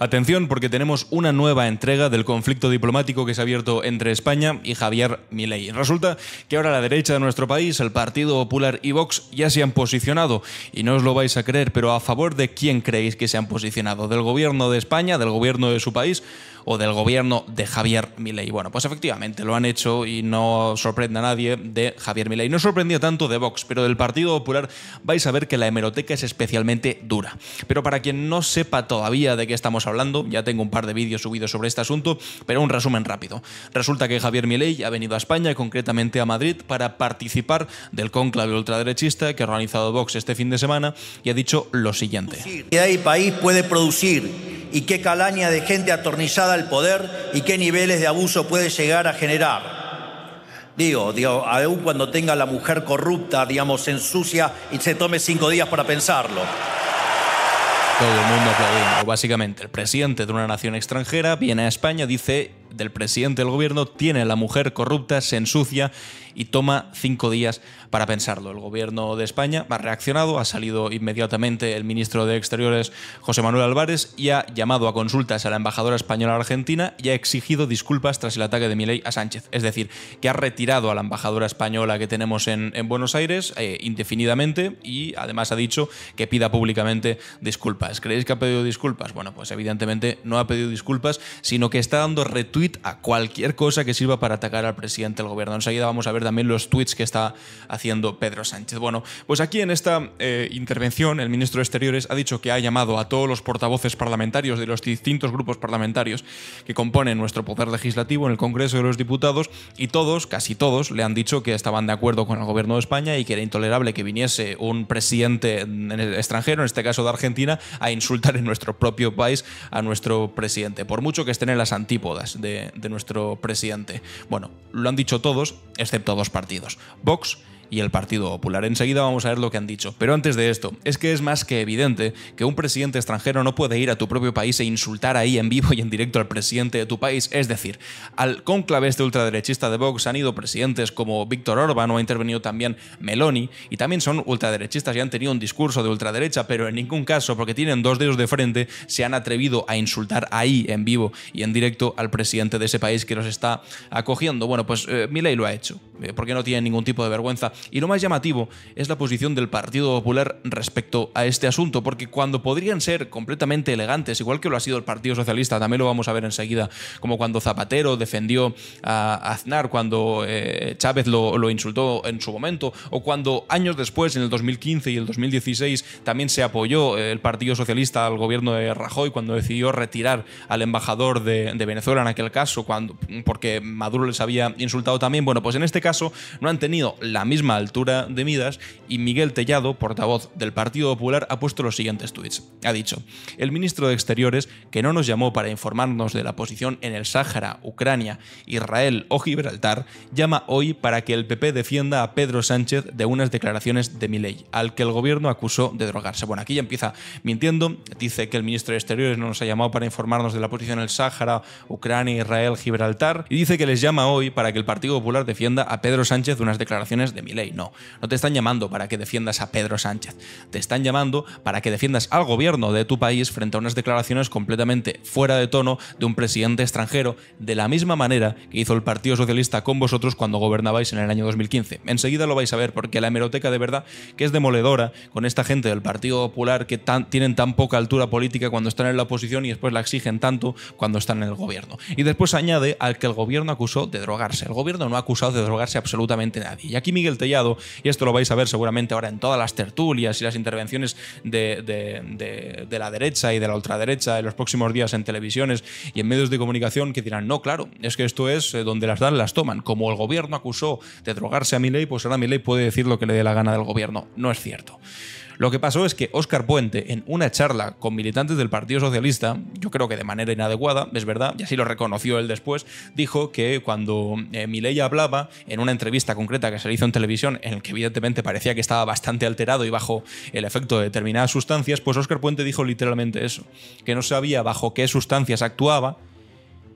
Atención porque tenemos una nueva entrega del conflicto diplomático que se ha abierto entre España y Javier Milei. Resulta que ahora la derecha de nuestro país, el Partido Popular y Vox ya se han posicionado y no os lo vais a creer, pero a favor de quién creéis que se han posicionado, del gobierno de España, del gobierno de su país o del gobierno de Javier Milei. Bueno, pues efectivamente lo han hecho y no sorprende a nadie de Javier Milei. No sorprendió tanto de Vox, pero del Partido Popular vais a ver que la hemeroteca es especialmente dura. Pero para quien no sepa todavía de qué estamos hablando, ya tengo un par de vídeos subidos sobre este asunto, pero un resumen rápido. Resulta que Javier Milei ha venido a España, concretamente a Madrid, para participar del conclave ultraderechista que ha organizado Vox este fin de semana y ha dicho lo siguiente. ¿Qué país puede producir y qué calaña de gente atornillada el poder y qué niveles de abuso puede llegar a generar. Digo, digo, aún cuando tenga la mujer corrupta, digamos, ensucia y se tome cinco días para pensarlo. Todo el mundo aplaudiendo. Básicamente, el presidente de una nación extranjera viene a España, dice, del presidente del gobierno tiene la mujer corrupta, se ensucia y toma cinco días para pensarlo. El gobierno de España ha reaccionado, ha salido inmediatamente el ministro de Exteriores José Manuel Álvarez y ha llamado a consultas a la embajadora española argentina y ha exigido disculpas tras el ataque de Miley a Sánchez. Es decir, que ha retirado a la embajadora española que tenemos en, Buenos Aires eh, indefinidamente y además ha dicho que pida públicamente disculpas. ¿Creéis que ha pedido disculpas? Bueno, pues evidentemente no ha pedido disculpas, sino que está dando a cualquier cosa que sirva para atacar al presidente del gobierno. Enseguida vamos a ver también los tweets que está haciendo Pedro Sánchez. Bueno, pues aquí en esta eh, intervención el ministro de Exteriores ha dicho que ha llamado a todos los portavoces parlamentarios de los distintos grupos parlamentarios que componen nuestro poder legislativo en el Congreso de los Diputados y todos, casi todos, le han dicho que estaban de acuerdo con el gobierno de España y que era intolerable que viniese un presidente extranjero, en este caso de Argentina, a insultar en nuestro propio país a nuestro presidente, por mucho que estén en las antípodas de de, nuestro presidente. Bueno, lo han dicho todos, excepto dos partidos. Vox y el Partido Popular. Enseguida vamos a ver lo que han dicho. Pero antes de esto, es que es más que evidente que un presidente extranjero no puede ir a tu propio país e insultar ahí en vivo y en directo al presidente de tu país. Es decir, al conclave este ultraderechista de Vox han ido presidentes como Víctor Orbán o ha intervenido también Meloni y también son ultraderechistas y han tenido un discurso de ultraderecha, pero en ningún caso, porque tienen dos dedos de frente, se han atrevido a insultar ahí en vivo y en directo al presidente de ese país que los está acogiendo. Bueno, pues Milley eh, Milei lo ha hecho. Eh, porque no tienen ningún tipo de vergüenza. Y lo más llamativo es la posición del Partido Popular respecto a este asunto, porque cuando podrían ser completamente elegantes, igual que lo ha sido el Partido Socialista, también lo vamos a ver enseguida, como cuando Zapatero defendió a Aznar, cuando eh, Chávez lo, insultó en su momento, o cuando años después, en el 2015 y el 2016, también se apoyó eh, el Partido Socialista al gobierno de Rajoy cuando decidió retirar al embajador de, Venezuela en aquel caso, cuando, porque Maduro les había insultado también. Bueno, pues en este caso no han tenido la misma altura de midas y Miguel Tellado, portavoz del Partido Popular, ha puesto los siguientes tweets Ha dicho, el ministro de Exteriores, que no nos llamó para informarnos de la posición en el Sáhara, Ucrania, Israel o Gibraltar, llama hoy para que el PP defienda a Pedro Sánchez de unas declaraciones de Milei, al que el gobierno acusó de drogarse. Bueno, aquí ya empieza mintiendo, dice que el ministro de Exteriores no nos ha llamado para informarnos de la posición en el Sáhara, Ucrania, Israel, Gibraltar, y dice que les llama hoy para que el Partido Popular defienda a Pedro Sánchez unas declaraciones de mi ley, No, no te están llamando para que defiendas a Pedro Sánchez. Te están llamando para que defiendas al gobierno de tu país frente a unas declaraciones completamente fuera de tono de un presidente extranjero, de la misma manera que hizo el Partido Socialista con vosotros cuando gobernabais en el año 2015. Enseguida lo vais a ver porque la hemeroteca de verdad que es demoledora con esta gente del Partido Popular que tienen tan poca altura política cuando están en la oposición y después la exigen tanto cuando están en el gobierno. Y después añade al que el gobierno acusó de drogarse. El gobierno no ha acusado de drogarse absolutamente nadie. Y aquí Miguel Tellado, y esto lo vais a ver seguramente ahora en todas las tertulias y las intervenciones de, de la derecha y de la ultraderecha en los próximos días en televisiones y en medios de comunicación, que dirán, no, claro, es que esto es eh, donde las dan, las toman. Como el gobierno acusó de drogarse a Milei, pues ahora Milei puede decir lo que le dé la gana del gobierno. No es cierto. Lo que pasó es que Óscar Puente, en una charla con militantes del Partido Socialista, yo creo que de manera inadecuada, es verdad, y así lo reconoció él después, dijo que cuando eh, Milei hablaba, en una entrevista concreta que se le hizo en televisión, en la que evidentemente parecía que estaba bastante alterado y bajo el efecto de determinadas sustancias, pues Óscar Puente dijo literalmente eso, que no sabía bajo qué sustancias actuaba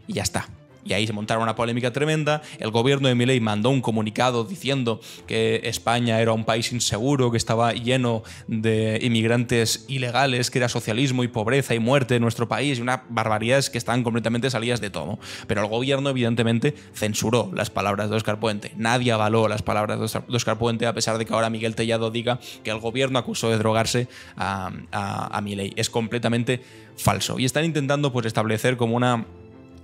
y ya está y ahí se montaron una polémica tremenda. El gobierno de Milei mandó un comunicado diciendo que España era un país inseguro, que estaba lleno de inmigrantes ilegales, que era socialismo y pobreza y muerte en nuestro país, y unas barbaridades que están completamente salidas de todo, Pero el gobierno, evidentemente, censuró las palabras de Oscar Puente. Nadie avaló las palabras de Oscar Puente, a pesar de que ahora Miguel Tellado diga que el gobierno acusó de drogarse a, a, Milei. Es completamente falso. Y están intentando pues, establecer como una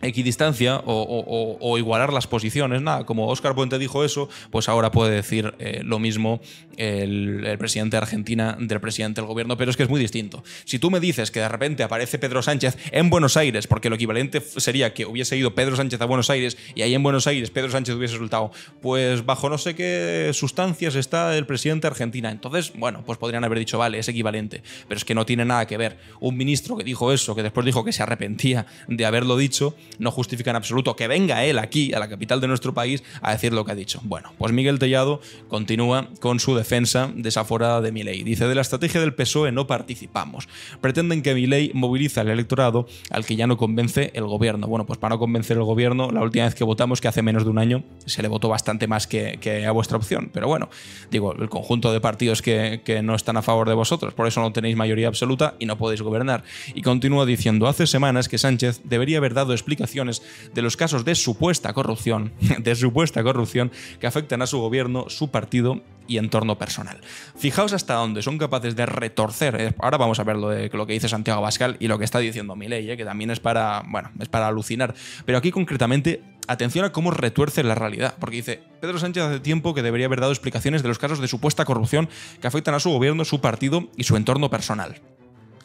equidistancia o, igualar las posiciones. Nada, como Oscar Puente dijo eso, pues ahora puede decir eh, lo mismo el, el, presidente de Argentina del presidente del gobierno, pero es que es muy distinto. Si tú me dices que de repente aparece Pedro Sánchez en Buenos Aires, porque lo equivalente sería que hubiese ido Pedro Sánchez a Buenos Aires y ahí en Buenos Aires Pedro Sánchez hubiese resultado, pues bajo no sé qué sustancias está el presidente de Argentina. Entonces, bueno, pues podrían haber dicho, vale, es equivalente, pero es que no tiene nada que ver. Un ministro que dijo eso, que después dijo que se arrepentía de haberlo dicho, no justifica en absoluto que venga él aquí, a la capital de nuestro país, a decir lo que ha dicho. Bueno, pues Miguel Tellado continúa con su defensa desaforada de Milei. Dice, de la estrategia del PSOE no participamos. Pretenden que Milei moviliza al electorado al que ya no convence el gobierno. Bueno, pues para no convencer el gobierno, la última vez que votamos, que hace menos de un año, se le votó bastante más que, a vuestra opción. Pero bueno, digo, el conjunto de partidos que, no están a favor de vosotros, por eso no tenéis mayoría absoluta y no podéis gobernar. Y continúa diciendo, hace semanas que Sánchez debería haber dado explicaciones de los casos de supuesta corrupción, de supuesta corrupción que afectan a su gobierno, su partido y entorno personal. Fijaos hasta dónde son capaces de retorcer. Eh, ahora vamos a ver lo, de, lo que dice Santiago Abascal y lo que está diciendo Milei, eh, que también es para, bueno, es para alucinar. Pero aquí concretamente, atención a cómo retuerce la realidad, porque dice, Pedro Sánchez hace tiempo que debería haber dado explicaciones de los casos de supuesta corrupción que afectan a su gobierno, su partido y su entorno personal.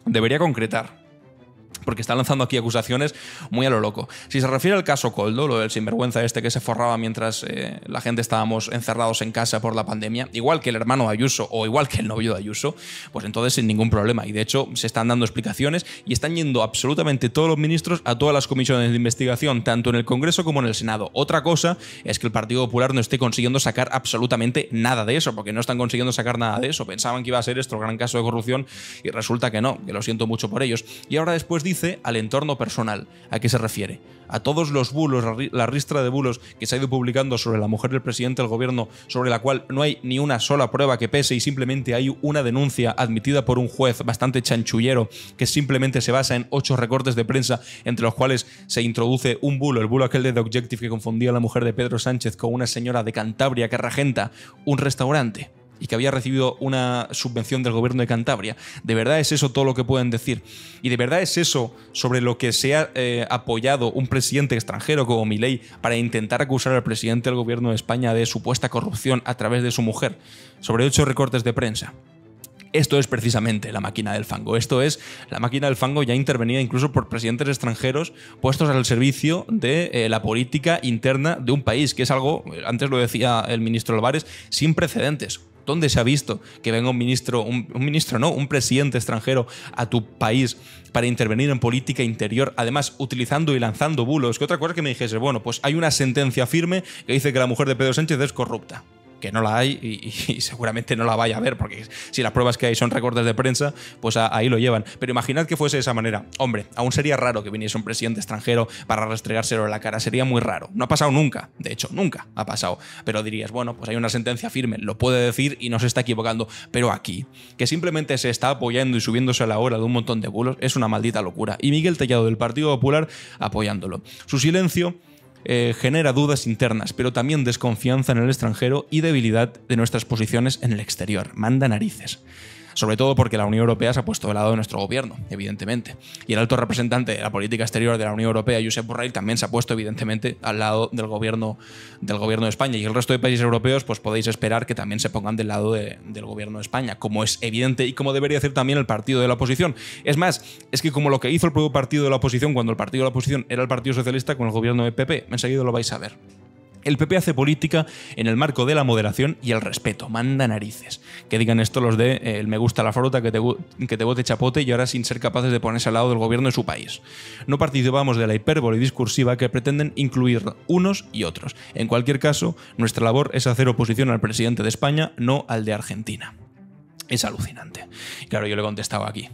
Debería concretar, porque está lanzando aquí acusaciones muy a lo loco. Si se refiere al caso Coldo, lo del sinvergüenza este que se forraba mientras eh, la gente estábamos encerrados en casa por la pandemia, igual que el hermano Ayuso o igual que el novio de Ayuso, pues entonces sin ningún problema. Y de hecho se están dando explicaciones y están yendo absolutamente todos los ministros a todas las comisiones de investigación, tanto en el Congreso como en el Senado. Otra cosa es que el Partido Popular no esté consiguiendo sacar absolutamente nada de eso, porque no están consiguiendo sacar nada de eso. Pensaban que iba a ser esto el gran caso de corrupción y resulta que no, que lo siento mucho por ellos. Y ahora después dice al entorno personal. ¿A qué se refiere? A todos los bulos, la ristra de bulos que se ha ido publicando sobre la mujer del presidente del gobierno, sobre la cual no hay ni una sola prueba que pese y simplemente hay una denuncia admitida por un juez bastante chanchullero que simplemente se basa en ocho recortes de prensa entre los cuales se introduce un bulo, el bulo aquel de The Objective que confundía a la mujer de Pedro Sánchez con una señora de Cantabria que regenta un restaurante y que había recibido una subvención del gobierno de Cantabria. ¿De verdad es eso todo lo que pueden decir? ¿Y de verdad es eso sobre lo que se ha eh, apoyado un presidente extranjero como Milei para intentar acusar al presidente del gobierno de España de supuesta corrupción a través de su mujer? Sobre ocho recortes de prensa. Esto es precisamente la máquina del fango. Esto es la máquina del fango ya intervenida incluso por presidentes extranjeros puestos al servicio de eh, la política interna de un país, que es algo, eh, antes lo decía el ministro Álvarez, sin precedentes ¿Dónde se ha visto que venga un ministro, un, ministro no, un presidente extranjero a tu país para intervenir en política interior, además utilizando y lanzando bulos? Que otra cosa que me dijese, bueno, pues hay una sentencia firme que dice que la mujer de Pedro Sánchez es corrupta que no la hay y, seguramente no la vaya a ver, porque si las pruebas que hay son recortes de prensa, pues ahí lo llevan. Pero imaginad que fuese de esa manera. Hombre, aún sería raro que viniese un presidente extranjero para restregárselo en la cara, sería muy raro. No ha pasado nunca, de hecho, nunca ha pasado. Pero dirías, bueno, pues hay una sentencia firme, lo puede decir y no se está equivocando. Pero aquí, que simplemente se está apoyando y subiéndose a la hora de un montón de culos es una maldita locura. Y Miguel Tellado del Partido Popular apoyándolo. Su silencio eh, genera dudas internas, pero también desconfianza en el extranjero y debilidad de nuestras posiciones en el exterior. Manda narices sobre todo porque la Unión Europea se ha puesto del lado de nuestro gobierno, evidentemente. Y el alto representante de la política exterior de la Unión Europea, Josep Borrell, también se ha puesto, evidentemente, al lado del gobierno, del gobierno de España. Y el resto de países europeos, pues podéis esperar que también se pongan del lado del gobierno de España, como es evidente y como debería hacer también el partido de la oposición. Es más, es que como lo que hizo el propio partido de la oposición cuando el partido de la oposición era el Partido Socialista con el gobierno de PP, enseguida lo vais a ver. El PP hace política en el marco de la moderación y el respeto. Manda narices. Que digan esto los de eh, el me gusta la fruta, que te, que te vote chapote y ahora sin ser capaces de ponerse al lado del gobierno de su país. No participamos de la hipérbole discursiva que pretenden incluir unos y otros. En cualquier caso, nuestra labor es hacer oposición al presidente de España, no al de Argentina. Es alucinante. Claro, yo le contestado aquí.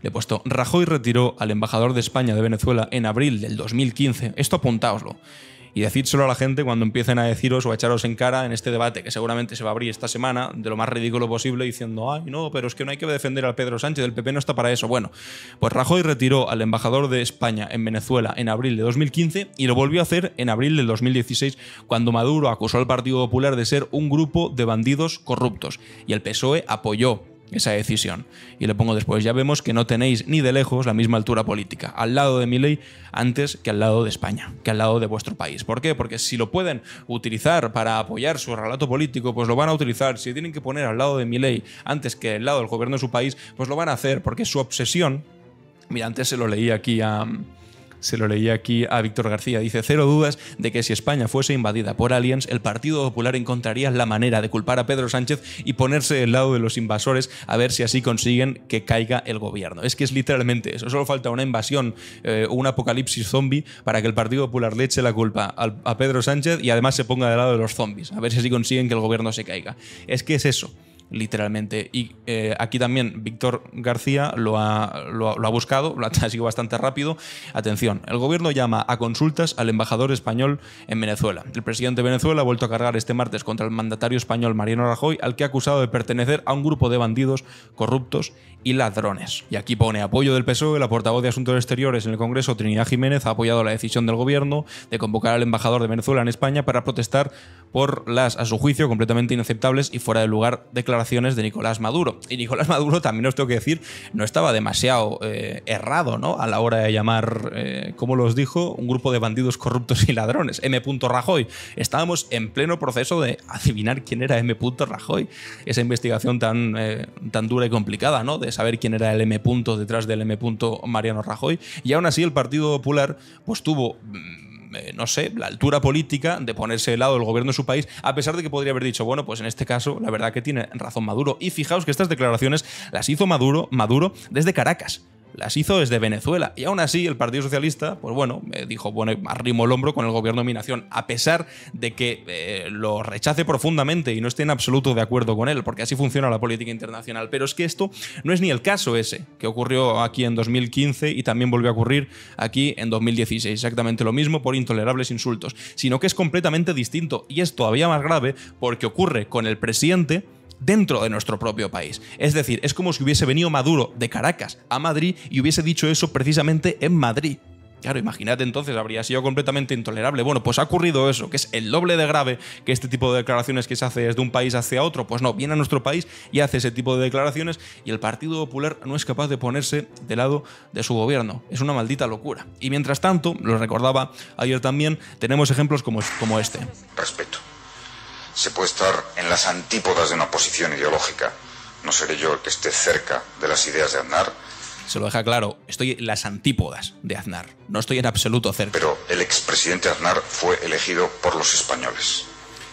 Le he puesto, Rajoy retiró al embajador de España de Venezuela en abril del 2015, esto apuntaoslo, y decídselo a la gente cuando empiecen a deciros o a echaros en cara en este debate que seguramente se va a abrir esta semana de lo más ridículo posible diciendo, ay, no, pero es que no hay que defender al Pedro Sánchez, el PP no está para eso. Bueno, pues Rajoy retiró al embajador de España en Venezuela en abril de 2015 y lo volvió a hacer en abril del 2016 cuando Maduro acusó al Partido Popular de ser un grupo de bandidos corruptos y el PSOE apoyó esa decisión. Y le pongo después, ya vemos que no tenéis ni de lejos la misma altura política, al lado de mi ley, antes que al lado de España, que al lado de vuestro país. ¿Por qué? Porque si lo pueden utilizar para apoyar su relato político, pues lo van a utilizar. Si tienen que poner al lado de mi ley antes que al lado del gobierno de su país, pues lo van a hacer, porque su obsesión... Mira, antes se lo leí aquí a se lo leía aquí a Víctor García, dice, cero dudas de que si España fuese invadida por aliens, el Partido Popular encontraría la manera de culpar a Pedro Sánchez y ponerse del lado de los invasores a ver si así consiguen que caiga el gobierno. Es que es literalmente eso, solo falta una invasión o eh, un apocalipsis zombie para que el Partido Popular le eche la culpa a Pedro Sánchez y además se ponga del lado de los zombies, a ver si así consiguen que el gobierno se caiga. Es que es eso literalmente. Y eh, aquí también Víctor García lo ha, lo, ha buscado, lo ha sido bastante rápido. Atención, el gobierno llama a consultas al embajador español en Venezuela. El presidente de Venezuela ha vuelto a cargar este martes contra el mandatario español Mariano Rajoy, al que ha acusado de pertenecer a un grupo de bandidos corruptos y ladrones. Y aquí pone apoyo del PSOE, la portavoz de Asuntos Exteriores en el Congreso, Trinidad Jiménez, ha apoyado la decisión del gobierno de convocar al embajador de Venezuela en España para protestar por las, a su juicio, completamente inaceptables y fuera de lugar declaraciones de Nicolás Maduro. Y Nicolás Maduro, también os tengo que decir, no estaba demasiado eh, errado, ¿no? A la hora de llamar, eh, como los dijo, un grupo de bandidos corruptos y ladrones, M. Rajoy. Estábamos en pleno proceso de adivinar quién era M. Rajoy. Esa investigación tan, eh, tan dura y complicada, ¿no? De saber quién era el M. Punto detrás del M. Punto Mariano Rajoy. Y aún así el Partido Popular pues tuvo mm, eh, no sé, la altura política de ponerse de lado del gobierno de su país, a pesar de que podría haber dicho, bueno, pues en este caso, la verdad que tiene razón Maduro. Y fijaos que estas declaraciones las hizo Maduro, Maduro desde Caracas las hizo desde Venezuela. Y aún así, el Partido Socialista, pues bueno, eh, dijo, bueno, arrimo el hombro con el gobierno de mi nación, a pesar de que eh, lo rechace profundamente y no esté en absoluto de acuerdo con él, porque así funciona la política internacional. Pero es que esto no es ni el caso ese que ocurrió aquí en 2015 y también volvió a ocurrir aquí en 2016, exactamente lo mismo por intolerables insultos, sino que es completamente distinto y es todavía más grave porque ocurre con el presidente dentro de nuestro propio país. Es decir, es como si hubiese venido Maduro de Caracas a Madrid y hubiese dicho eso precisamente en Madrid. Claro, imagínate entonces, habría sido completamente intolerable. Bueno, pues ha ocurrido eso, que es el doble de grave que este tipo de declaraciones que se hace desde un país hacia otro. Pues no, viene a nuestro país y hace ese tipo de declaraciones y el Partido Popular no es capaz de ponerse de lado de su gobierno. Es una maldita locura. Y mientras tanto, lo recordaba ayer también, tenemos ejemplos como, como este. Respeto se puede estar en las antípodas de una posición ideológica. No seré yo el que esté cerca de las ideas de Aznar. Se lo deja claro, estoy en las antípodas de Aznar, no estoy en absoluto cerca. Pero el expresidente Aznar fue elegido por los españoles.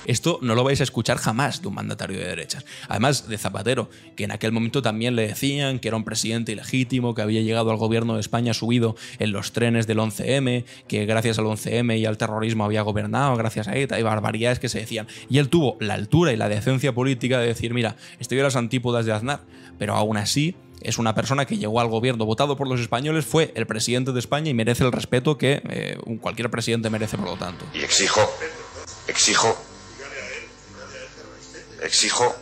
Esto no lo vais a escuchar jamás de un mandatario de derechas. Además de Zapatero, que en aquel momento también le decían que era un presidente ilegítimo, que había llegado al gobierno de España subido en los trenes del 11M, que gracias al 11M y al terrorismo había gobernado, gracias a ETA y barbaridades que se decían. Y él tuvo la altura y la decencia política de decir, mira, estoy a las antípodas de Aznar, pero aún así es una persona que llegó al gobierno votado por los españoles, fue el presidente de España y merece el respeto que eh, cualquier presidente merece, por lo tanto. Y exijo, exijo exijo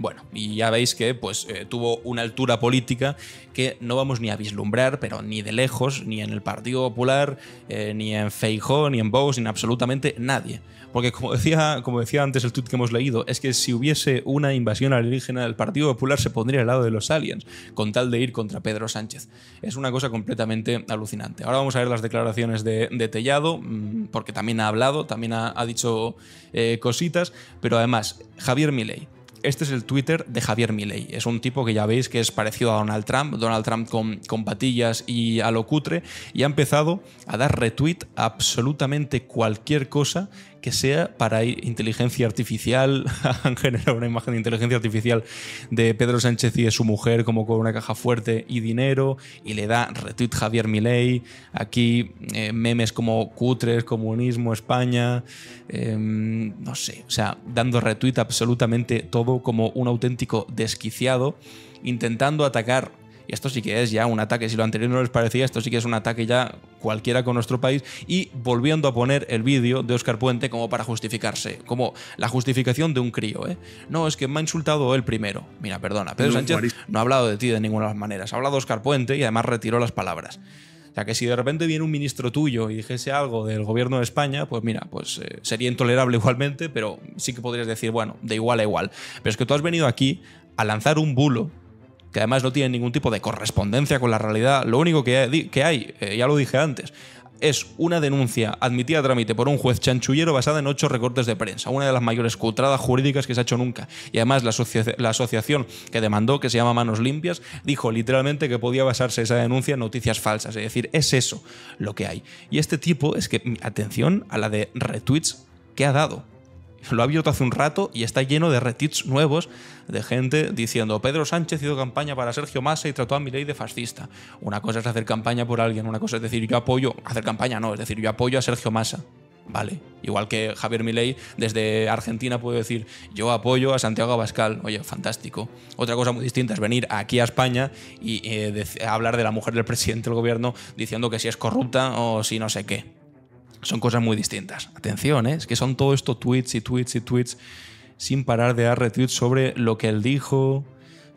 bueno, y ya veis que pues, eh, tuvo una altura política que no vamos ni a vislumbrar, pero ni de lejos, ni en el Partido Popular, eh, ni en Feijó, ni en Vox, ni en absolutamente nadie. Porque como decía, como decía antes el tweet que hemos leído, es que si hubiese una invasión alienígena, del Partido Popular se pondría al lado de los aliens, con tal de ir contra Pedro Sánchez. Es una cosa completamente alucinante. Ahora vamos a ver las declaraciones de, Tellado, mm, porque también ha hablado, también ha, dicho eh, cositas, pero además, Javier Milei este es el Twitter de Javier Milei. Es un tipo que ya veis que es parecido a Donald Trump, Donald Trump con, con patillas y a lo cutre, y ha empezado a dar retweet a absolutamente cualquier cosa que sea para inteligencia artificial, han generado una imagen de inteligencia artificial de Pedro Sánchez y de su mujer como con una caja fuerte y dinero, y le da retweet Javier Milei, aquí eh, memes como cutres, comunismo, España, em, no sé, o sea, dando retweet absolutamente todo como un auténtico desquiciado, intentando atacar y esto sí que es ya un ataque, si lo anterior no les parecía, esto sí que es un ataque ya cualquiera con nuestro país. Y volviendo a poner el vídeo de Oscar Puente como para justificarse, como la justificación de un crío. ¿eh? No, es que me ha insultado él primero. Mira, perdona, Pedro Sánchez no ha hablado de ti de ninguna de las maneras. Ha hablado de Oscar Puente y además retiró las palabras. O sea, que si de repente viene un ministro tuyo y dijese algo del gobierno de España, pues mira, pues eh, sería intolerable igualmente, pero sí que podrías decir, bueno, de igual a igual. Pero es que tú has venido aquí a lanzar un bulo que además no tiene ningún tipo de correspondencia con la realidad. Lo único que hay, que hay eh, ya lo dije antes, es una denuncia admitida a trámite por un juez chanchullero basada en ocho recortes de prensa, una de las mayores cutradas jurídicas que se ha hecho nunca. Y además la, la, asociación que demandó, que se llama Manos Limpias, dijo literalmente que podía basarse esa denuncia en noticias falsas. Es decir, es eso lo que hay. Y este tipo es que, atención a la de retweets que ha dado. Lo ha abierto hace un rato y está lleno de retits nuevos de gente diciendo Pedro Sánchez hizo campaña para Sergio Massa y trató a Milei de fascista. Una cosa es hacer campaña por alguien, una cosa es decir yo apoyo, hacer campaña no, es decir yo apoyo a Sergio Massa. Vale, igual que Javier Milei desde Argentina puede decir yo apoyo a Santiago Abascal, oye, fantástico. Otra cosa muy distinta es venir aquí a España y eh, hablar de la mujer del presidente del gobierno diciendo que si es corrupta o si no sé qué son cosas muy distintas. Atención, ¿eh? es que son todo esto tweets y tweets y tweets sin parar de dar retweets sobre lo que él dijo,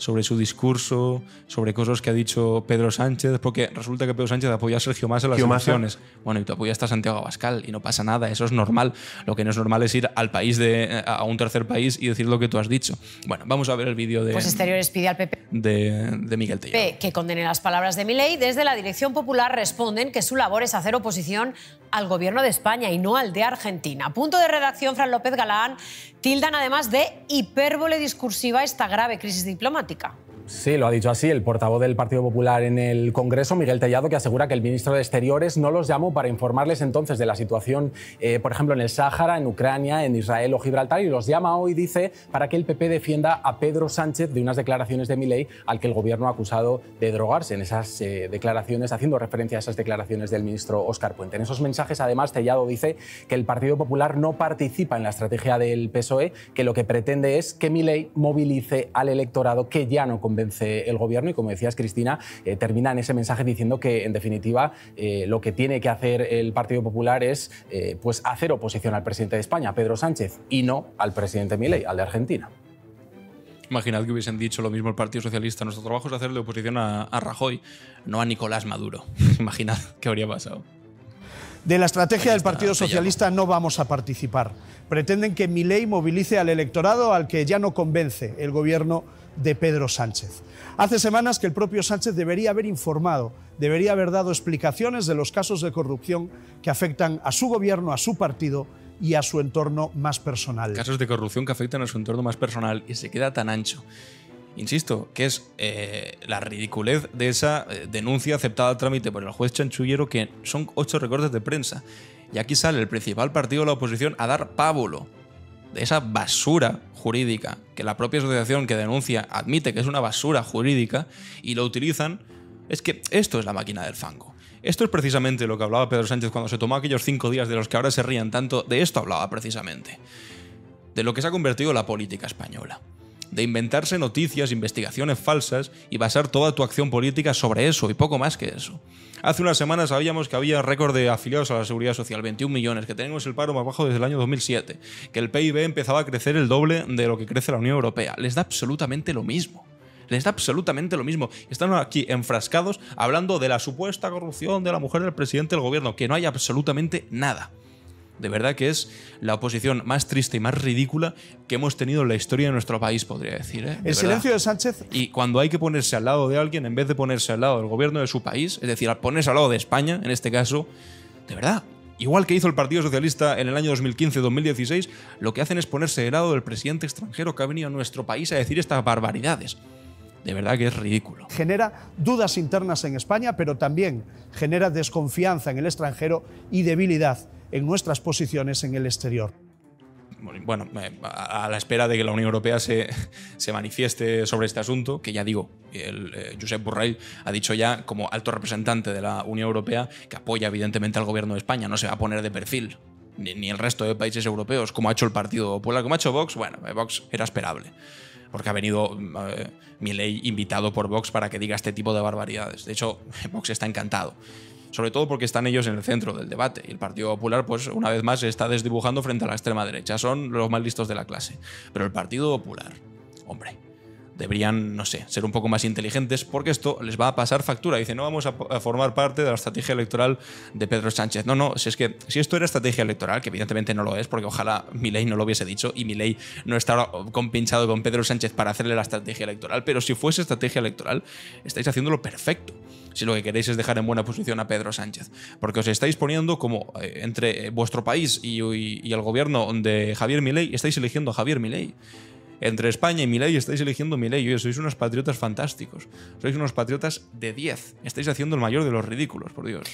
sobre su discurso, sobre cosas que ha dicho Pedro Sánchez, porque resulta que Pedro Sánchez apoya a Sergio Massa en las elecciones. Bueno, y tú apoyas a Santiago Abascal y no pasa nada, eso es normal. Lo que no es normal es ir al país de, a un tercer país y decir lo que tú has dicho. Bueno, vamos a ver el vídeo de... Pues Exteriores pide al PP de, Miguel Que condene las palabras de Milei. Desde la Dirección Popular responden que su labor es hacer oposición al gobierno de España y no al de Argentina. Punto de redacción, Fran López Galán. Tildan además de hipérbole discursiva esta grave crisis diplomática. práctica. Sí, lo ha dicho así el portavoz del Partido Popular en el Congreso, Miguel Tellado, que asegura que el ministro de Exteriores no los llamó para informarles entonces de la situación, eh, por ejemplo, en el Sáhara, en Ucrania, en Israel o Gibraltar, y los llama hoy, dice, para que el PP defienda a Pedro Sánchez de unas declaraciones de Milei al que el gobierno ha acusado de drogarse en esas eh, declaraciones, haciendo referencia a esas declaraciones del ministro Óscar Puente. En esos mensajes, además, Tellado dice que el Partido Popular no participa en la estrategia del PSOE, que lo que pretende es que Milei movilice al electorado que ya no convence el gobierno y, como decías, Cristina, eh, termina en ese mensaje diciendo que, en definitiva, eh, lo que tiene que hacer el Partido Popular es eh, pues hacer oposición al presidente de España, Pedro Sánchez, y no al presidente Milei, al de Argentina. Imaginad que hubiesen dicho lo mismo el Partido Socialista. Nuestro trabajo es hacerle oposición a, Rajoy, no a Nicolás Maduro. Imaginad qué habría pasado. De la estrategia del Partido Socialista no vamos a participar. Pretenden que Milei movilice al electorado al que ya no convence el gobierno de Pedro Sánchez. Hace semanas que el propio Sánchez debería haber informado, debería haber dado explicaciones de los casos de corrupción que afectan a su gobierno, a su partido y a su entorno más personal. Casos de corrupción que afectan a su entorno más personal y se queda tan ancho. Insisto, que es eh, la ridiculez de esa eh, denuncia aceptada al trámite por el juez Chanchullero, que son ocho recortes de prensa. Y aquí sale el principal partido de la oposición a dar pábulo de esa basura jurídica que la propia asociación que denuncia admite que es una basura jurídica y lo utilizan, es que esto es la máquina del fango. Esto es precisamente lo que hablaba Pedro Sánchez cuando se tomó aquellos cinco días de los que ahora se rían tanto, de esto hablaba precisamente, de lo que se ha convertido la política española de inventarse noticias, investigaciones falsas y basar toda tu acción política sobre eso y poco más que eso. Hace unas semanas sabíamos que había récord de afiliados a la Seguridad Social, 21 millones, que tenemos el paro más bajo desde el año 2007, que el PIB empezaba a crecer el doble de lo que crece la Unión Europea. Les da absolutamente lo mismo. Les da absolutamente lo mismo. Están aquí enfrascados hablando de la supuesta corrupción de la mujer del presidente del gobierno, que no hay absolutamente nada. De verdad que es la oposición más triste y más ridícula que hemos tenido en la historia de nuestro país, podría decir. ¿eh? el silencio de Sánchez. Y cuando hay que ponerse al lado de alguien, en vez de ponerse al lado del gobierno de su país, es decir, al ponerse al lado de España, en este caso, de verdad, igual que hizo el Partido Socialista en el año 2015-2016, lo que hacen es ponerse al lado del presidente extranjero que ha venido a nuestro país a decir estas barbaridades. De verdad que es ridículo. Genera dudas internas en España, pero también genera desconfianza en el extranjero y debilidad en nuestras posiciones en el exterior bueno, eh, a la espera de que la Unión Europea se, manifieste sobre este asunto, que ya digo, el, eh, Josep Borrell ha dicho ya como alto representante de la Unión Europea que apoya evidentemente al gobierno de España, no se va a poner de perfil. Ni, el resto de países europeos, como ha hecho el Partido Popular, como ha hecho Vox, bueno, eh, Vox era esperable, porque ha venido mi ley invitado por Vox para que diga este tipo de barbaridades. De hecho, Vox está encantado sobre todo porque están ellos en el centro del debate y el Partido Popular, pues una vez más, se está desdibujando frente a la extrema derecha. Son los más listos de la clase. Pero el Partido Popular, hombre, deberían, no sé, ser un poco más inteligentes porque esto les va a pasar factura. Dice, no vamos a, formar parte de la estrategia electoral de Pedro Sánchez. No, no, si es que si esto era estrategia electoral, que evidentemente no lo es, porque ojalá Milei no lo hubiese dicho y Milei no está compinchado con Pedro Sánchez para hacerle la estrategia electoral, pero si fuese estrategia electoral, estáis haciéndolo perfecto. Si lo que queréis es dejar en buena posición a Pedro Sánchez, porque os estáis poniendo como eh, entre eh, vuestro país y, el gobierno de Javier Milei, estáis eligiendo a Javier Milei. Entre España y ley estáis eligiendo Milei. Oye, sois unos patriotas fantásticos. Sois unos patriotas de 10. Estáis haciendo el mayor de los ridículos, por Dios.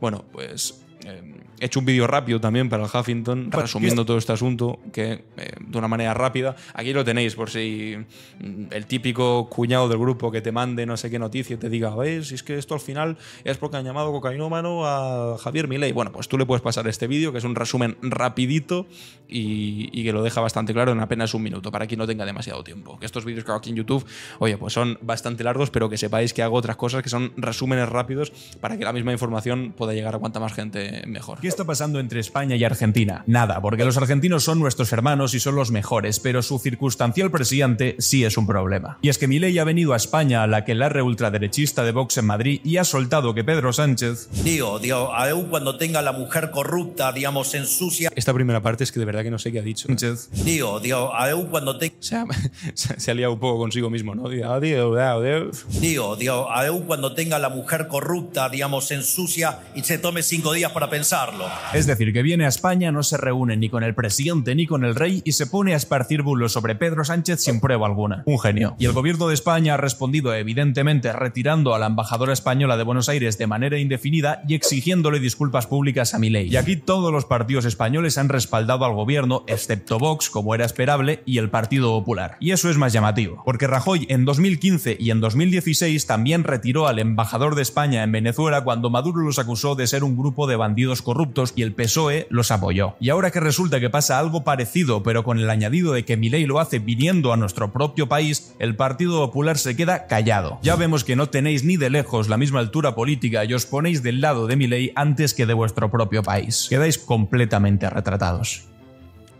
Bueno, pues eh, he hecho un vídeo rápido también para el Huffington, resumiendo todo este asunto, que eh, de una manera rápida. Aquí lo tenéis, por si mm, el típico cuñado del grupo que te mande no sé qué noticia te diga, veis, si es que esto al final es porque han llamado cocainómano a Javier Milei. Bueno, pues tú le puedes pasar este vídeo, que es un resumen rapidito y, que lo deja bastante claro en apenas un minuto, para quien no tenga demasiado tiempo. Que estos vídeos que hago aquí en YouTube, oye, pues son bastante largos, pero que sepáis que hago otras cosas que son resúmenes rápidos para que la misma información pueda llegar a cuanta más gente mejor. ¿Qué está pasando entre España y Argentina? Nada, porque los argentinos son nuestros hermanos y son los mejores, pero su circunstancial presidente sí es un problema. Y es que Milei ha venido a España a la que la ultraderechista de Vox en Madrid y ha soltado que Pedro Sánchez... Digo, digo, aún cuando tenga la mujer corrupta, digamos, ensucia... Esta primera parte es que de verdad que no sé qué ha dicho. Sánchez. Digo, digo, cuando tenga... se ha liado un poco consigo mismo, ¿no? Digo, digo, digo. aún cuando tenga la mujer corrupta, digamos, ensucia y se tome cinco días para pensarlo. Es decir, que viene a España, no se reúne ni con el presidente ni con el rey y se pone a esparcir bulos sobre Pedro Sánchez sin prueba alguna. Un genio. Y el gobierno de España ha respondido evidentemente retirando a la embajadora española de Buenos Aires de manera indefinida y exigiéndole disculpas públicas a Milei. Y aquí todos los partidos españoles han respaldado al gobierno, excepto Vox, como era esperable, y el Partido Popular. Y eso es más llamativo, porque Rajoy en 2015 y en 2016 también retiró al embajador de España en Venezuela cuando Maduro los acusó de ser un grupo de bandidos corruptos y el PSOE los apoyó. Y ahora que resulta que pasa algo parecido, pero con el añadido de que Milei lo hace viniendo a nuestro propio país, el Partido Popular se queda callado. Ya vemos que no tenéis ni de lejos la misma altura política y os ponéis del lado de Milei antes que de vuestro propio país. Quedáis completamente retratados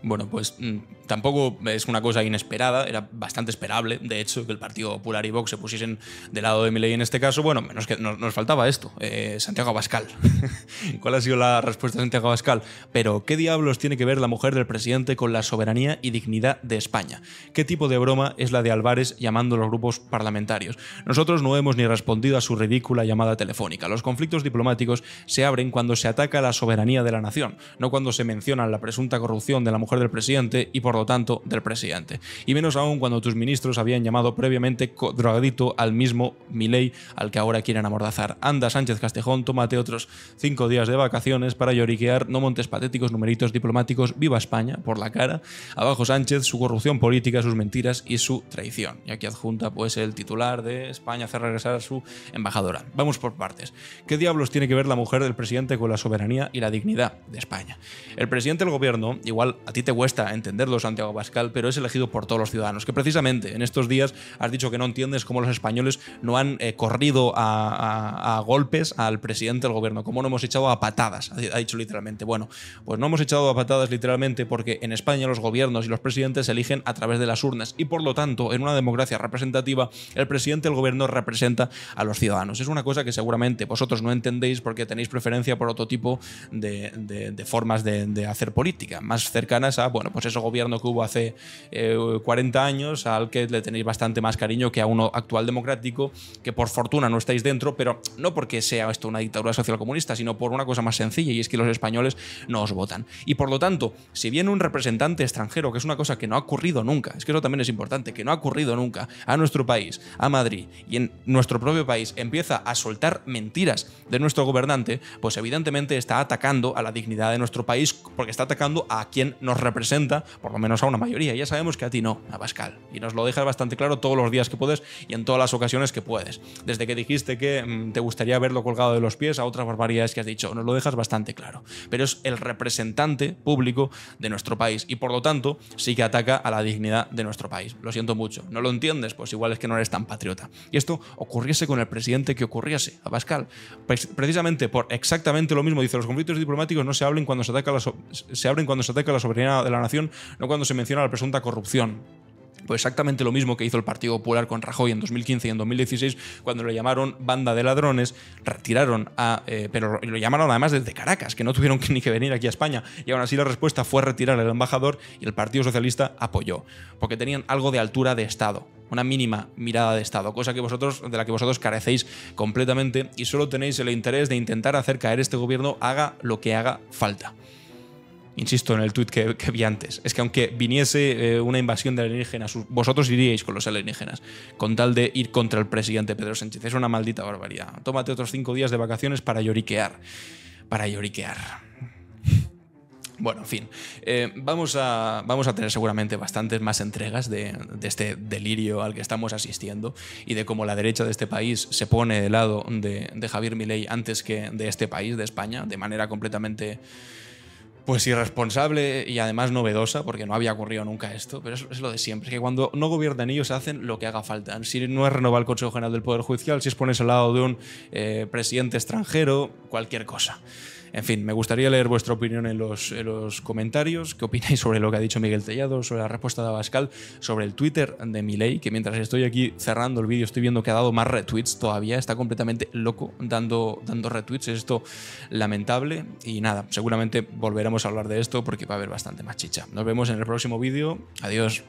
bueno, pues mm, tampoco es una cosa inesperada, era bastante esperable, de hecho, que el Partido Popular y Vox se pusiesen del lado de Milei en este caso. Bueno, menos que nos, faltaba esto, eh, Santiago Abascal. ¿Cuál ha sido la respuesta de Santiago Abascal? Pero, ¿qué diablos tiene que ver la mujer del presidente con la soberanía y dignidad de España? ¿Qué tipo de broma es la de Álvarez llamando a los grupos parlamentarios? Nosotros no hemos ni respondido a su ridícula llamada telefónica. Los conflictos diplomáticos se abren cuando se ataca la soberanía de la nación, no cuando se menciona la presunta corrupción de la mujer del presidente y por lo tanto del presidente. Y menos aún cuando tus ministros habían llamado previamente drogadito al mismo Milei al que ahora quieren amordazar. Anda Sánchez Castejón, tómate otros cinco días de vacaciones para lloriquear, no montes patéticos numeritos diplomáticos, viva España por la cara. Abajo Sánchez, su corrupción política, sus mentiras y su traición. Y aquí adjunta pues el titular de España hace regresar a su embajadora. Vamos por partes. ¿Qué diablos tiene que ver la mujer del presidente con la soberanía y la dignidad de España? El presidente del gobierno, igual a te cuesta entenderlo, Santiago Pascal, pero es elegido por todos los ciudadanos, que precisamente en estos días has dicho que no entiendes cómo los españoles no han eh, corrido a, golpes al presidente del gobierno, cómo no hemos echado a patadas, ha dicho literalmente. Bueno, pues no hemos echado a patadas literalmente porque en España los gobiernos y los presidentes se eligen a través de las urnas y por lo tanto en una democracia representativa el presidente del gobierno representa a los ciudadanos. Es una cosa que seguramente vosotros no entendéis porque tenéis preferencia por otro tipo de, formas de, de hacer política, más cercana a, bueno, pues ese gobierno que hubo hace 40 eh, años, al que le tenéis bastante más cariño que a uno actual democrático, que por fortuna no estáis dentro, pero no porque sea esto una dictadura social comunista, sino por una cosa más sencilla, y es que los españoles no os votan. Y por lo tanto, si viene un representante extranjero, que es una cosa que no ha ocurrido nunca, es que eso también es importante, que no ha ocurrido nunca, a nuestro país, a Madrid y en nuestro propio país, empieza a soltar mentiras de nuestro gobernante, pues evidentemente está atacando a la dignidad de nuestro país, porque está atacando a quien nos representa, por lo menos a una mayoría. Ya sabemos que a ti no, a Pascal. Y nos lo dejas bastante claro todos los días que puedes y en todas las ocasiones que puedes. Desde que dijiste que mm, te gustaría verlo colgado de los pies a otras barbaridades que has dicho, nos lo dejas bastante claro. Pero es el representante público de nuestro país y por lo tanto sí que ataca a la dignidad de nuestro país. Lo siento mucho. ¿No lo entiendes? Pues igual es que no eres tan patriota. Y esto ocurriese con el presidente que ocurriese, a Pascal. Pues, precisamente por exactamente lo mismo, dice, los conflictos diplomáticos no se hablen cuando se ataca se abren cuando se ataca la soberanía de la Nación, no cuando se menciona la presunta corrupción. Pues exactamente lo mismo que hizo el Partido Popular con Rajoy en 2015 y en 2016, cuando le llamaron banda de ladrones, retiraron a. Eh, pero lo llamaron además desde Caracas, que no tuvieron ni que venir aquí a España. Y aún así la respuesta fue retirar al embajador y el Partido Socialista apoyó, porque tenían algo de altura de Estado una mínima mirada de Estado, cosa que vosotros, de la que vosotros carecéis completamente y solo tenéis el interés de intentar hacer caer este gobierno haga lo que haga falta insisto en el tuit que, vi antes, es que aunque viniese eh, una invasión de alienígenas, vosotros iríais con los alienígenas, con tal de ir contra el presidente Pedro Sánchez. Es una maldita barbaridad. Tómate otros cinco días de vacaciones para lloriquear. Para lloriquear. Bueno, en fin, eh, vamos, a, vamos a tener seguramente bastantes más entregas de, este delirio al que estamos asistiendo y de cómo la derecha de este país se pone del lado de, de Javier Milei antes que de este país, de España, de manera completamente pues irresponsable y además novedosa, porque no había ocurrido nunca esto, pero es, lo de siempre, es que cuando no gobiernan ellos hacen lo que haga falta. Si no es renovar el Consejo General del Poder Judicial, si es ponerse al lado de un eh, presidente extranjero, cualquier cosa. En fin, me gustaría leer vuestra opinión en los, comentarios. ¿Qué opináis sobre lo que ha dicho Miguel Tellado, sobre la respuesta de Abascal, sobre el Twitter de Milei? Que mientras estoy aquí cerrando el vídeo, estoy viendo que ha dado más retweets todavía. Está completamente loco dando, dando retweets. Es esto lamentable. Y nada, seguramente volveremos a hablar de esto porque va a haber bastante más chicha. Nos vemos en el próximo vídeo. Adiós.